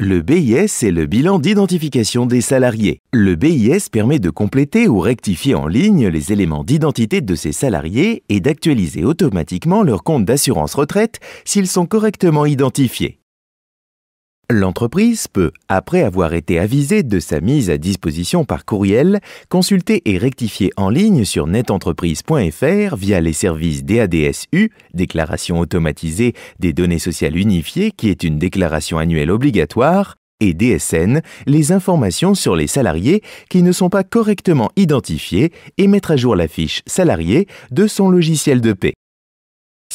Le BIS est le bilan d'identification des salariés. Le BIS permet de compléter ou rectifier en ligne les éléments d'identité de ces salariés et d'actualiser automatiquement leur compte d'assurance retraite s'ils sont correctement identifiés. L'entreprise peut, après avoir été avisée de sa mise à disposition par courriel, consulter et rectifier en ligne sur netentreprise.fr via les services DADSU, déclaration automatisée des données sociales unifiées qui est une déclaration annuelle obligatoire, et DSN, les informations sur les salariés qui ne sont pas correctement identifiés et mettre à jour la fiche salarié de son logiciel de paix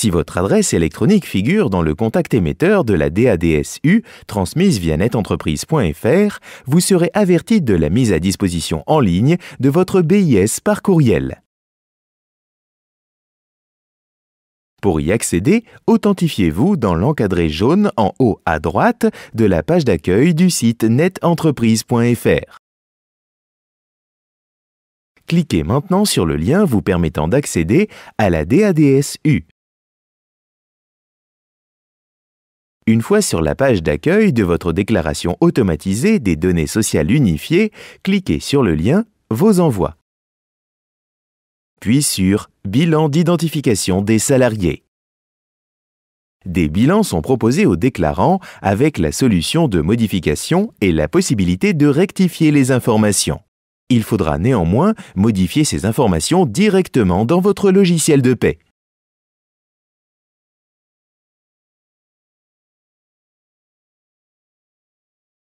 si votre adresse électronique figure dans le contact émetteur de la DADSU transmise via netentreprise.fr, vous serez averti de la mise à disposition en ligne de votre BIS par courriel. Pour y accéder, authentifiez-vous dans l'encadré jaune en haut à droite de la page d'accueil du site netentreprise.fr. Cliquez maintenant sur le lien vous permettant d'accéder à la DADSU. Une fois sur la page d'accueil de votre déclaration automatisée des données sociales unifiées, cliquez sur le lien Vos envois. Puis sur Bilan d'identification des salariés. Des bilans sont proposés aux déclarants avec la solution de modification et la possibilité de rectifier les informations. Il faudra néanmoins modifier ces informations directement dans votre logiciel de paie.